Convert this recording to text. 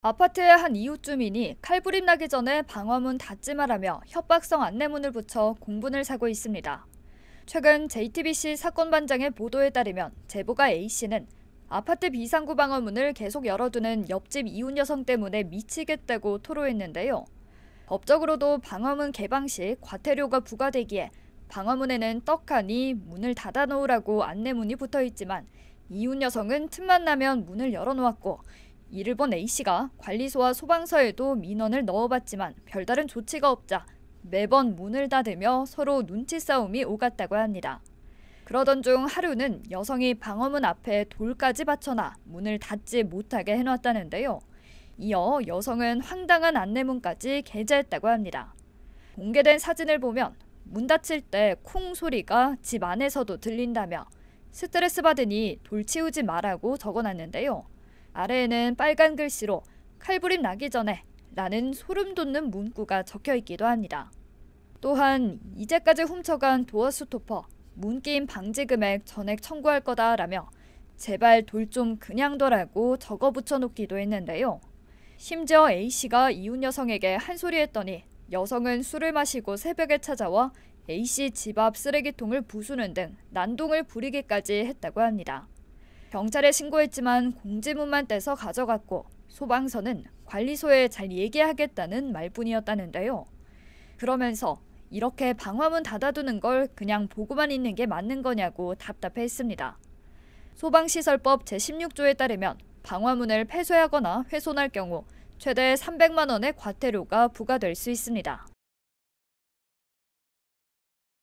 아파트의 한 이웃 주민이 칼부림 나기 전에 방화문 닫지 말라며 협박성 안내문을 붙여 공분을 사고 있습니다. 최근 JTBC 사건 반장의 보도에 따르면 제보가 A씨는 아파트 비상구 방화문을 계속 열어두는 옆집 이웃 여성 때문에 미치겠다고 토로했는데요. 법적으로도 방화문 개방 시 과태료가 부과되기에 방화문에는 떡하니 문을 닫아놓으라고 안내문이 붙어 있지만 이웃 여성은 틈만 나면 문을 열어놓았고 이를 본 A씨가 관리소와 소방서에도 민원을 넣어봤지만 별다른 조치가 없자 매번 문을 닫으며 서로 눈치 싸움이 오갔다고 합니다. 그러던 중 하루는 여성이 방어문 앞에 돌까지 받쳐놔 문을 닫지 못하게 해놨다는데요. 이어 여성은 황당한 안내문까지 게재했다고 합니다. 공개된 사진을 보면 문 닫힐 때쿵 소리가 집 안에서도 들린다며 스트레스 받으니 돌 치우지 말라고 적어놨는데요. 아래에는 빨간 글씨로 칼부림 나기 전에 라는 소름 돋는 문구가 적혀 있기도 합니다. 또한 이제까지 훔쳐간 도어스토퍼, 문게임 방지 금액 전액 청구할 거다라며 제발 돌 좀 그냥 둬라고 적어 붙여놓기도 했는데요. 심지어 A씨가 이웃 여성에게 한 소리 했더니 여성은 술을 마시고 새벽에 찾아와 A씨 집 앞 쓰레기통을 부수는 등 난동을 부리기까지 했다고 합니다. 경찰에 신고했지만 공지문만 떼서 가져갔고 소방서는 관리소에 잘 얘기하겠다는 말뿐이었다는데요. 그러면서 이렇게 방화문 닫아두는 걸 그냥 보고만 있는 게 맞는 거냐고 답답해했습니다. 소방시설법 제16조에 따르면 방화문을 폐쇄하거나 훼손할 경우 최대 300만 원의 과태료가 부과될 수 있습니다.